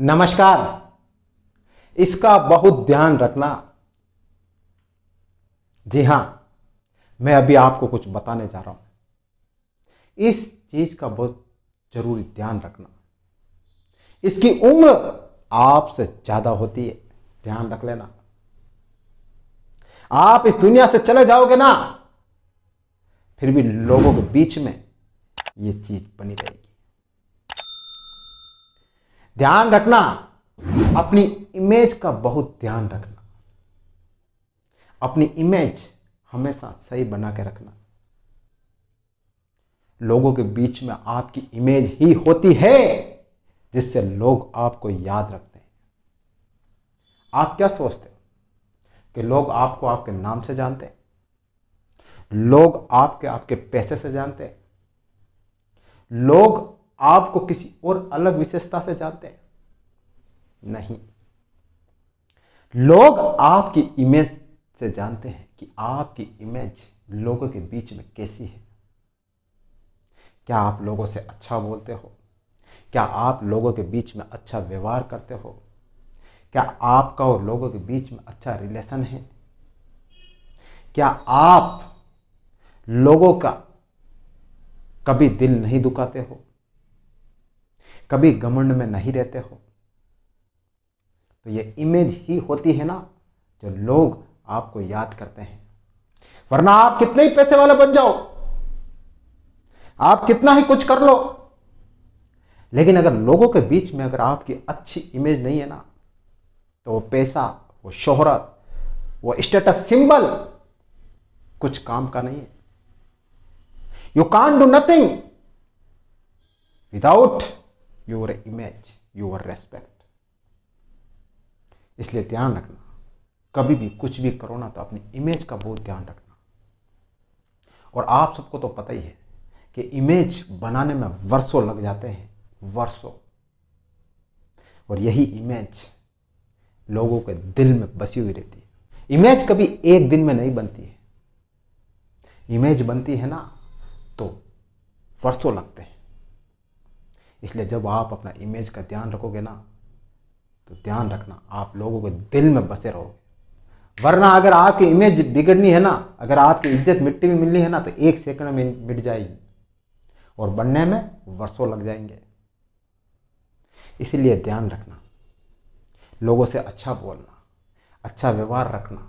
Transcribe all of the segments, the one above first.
नमस्कार इसका बहुत ध्यान रखना जी हां मैं अभी आपको कुछ बताने जा रहा हूं इस चीज का बहुत जरूरी ध्यान रखना इसकी उम्र आपसे ज्यादा होती है ध्यान रख लेना आप इस दुनिया से चले जाओगे ना फिर भी लोगों के बीच में ये चीज बनी रहेगी ध्यान रखना अपनी इमेज का बहुत ध्यान रखना अपनी इमेज हमेशा सही बना के रखना लोगों के बीच में आपकी इमेज ही होती है जिससे लोग आपको याद रखते हैं आप क्या सोचते हैं कि लोग आपको आपके नाम से जानते हैं लोग आपके आपके पैसे से जानते हैं लोग आपको किसी और अलग विशेषता से जानते हैं नहीं लोग आपकी इमेज से जानते हैं कि आपकी इमेज लोगों के बीच में कैसी है क्या आप लोगों से अच्छा बोलते हो क्या आप लोगों के बीच में अच्छा व्यवहार करते हो क्या आपका और लोगों के बीच में अच्छा रिलेशन है क्या आप लोगों का कभी दिल नहीं दुखाते हो कभी घमंड में नहीं रहते हो तो ये इमेज ही होती है ना जो लोग आपको याद करते हैं वरना आप कितने ही पैसे वाले बन जाओ आप कितना ही कुछ कर लो लेकिन अगर लोगों के बीच में अगर आपकी अच्छी इमेज नहीं है ना तो वो पैसा वो शोहरत वो स्टेटस सिंबल कुछ काम का नहीं है you can do nothing without your image your respect इसलिए ध्यान रखना कभी भी कुछ भी करो ना तो अपनी इमेज का बहुत ध्यान रखना और आप सबको तो पता ही है कि इमेज बनाने में वर्षों लग जाते हैं वर्षों और यही इमेज लोगों के दिल में बसी हुई रहती है इमेज कभी एक दिन में नहीं बनती है इमेज बनती है ना तो वर्षों लगते हैं इसलिए जब आप अपना इमेज का ध्यान रखोगे ना तो ध्यान रखना आप लोगों के दिल में बसे रहोगे वरना अगर आपकी इमेज बिगड़नी है ना अगर आपकी इज्जत मिट्टी में मिलनी है ना तो एक सेकंड में मिट जाएगी और बनने में वर्षों लग जाएंगे इसीलिए ध्यान रखना लोगों से अच्छा बोलना अच्छा व्यवहार रखना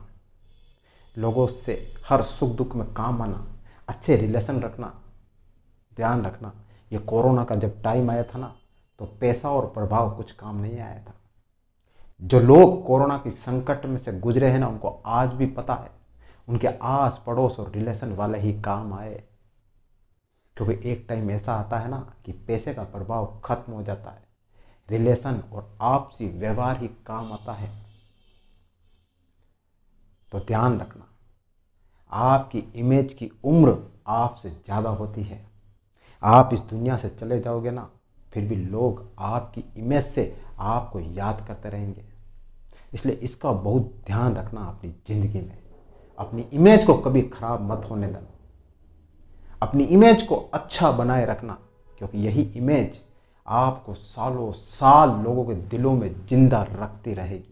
लोगों से हर सुख दुख में काम आना अच्छे रिलेशन रखना ध्यान रखना ये कोरोना का जब टाइम आया था ना तो पैसा और प्रभाव कुछ काम नहीं आया था जो लोग कोरोना की संकट में से गुजरे हैं ना उनको आज भी पता है उनके आस पड़ोस और रिलेशन वाले ही काम आए क्योंकि एक टाइम ऐसा आता है ना कि पैसे का प्रभाव खत्म हो जाता है रिलेशन और आपसी व्यवहार ही काम आता है तो ध्यान रखना आपकी इमेज की उम्र आपसे ज़्यादा होती है आप इस दुनिया से चले जाओगे ना फिर भी लोग आपकी इमेज से आपको याद करते रहेंगे इसलिए इसका बहुत ध्यान रखना अपनी ज़िंदगी में अपनी इमेज को कभी खराब मत होने देना अपनी इमेज को अच्छा बनाए रखना क्योंकि यही इमेज आपको सालों साल लोगों के दिलों में जिंदा रखती रहेगी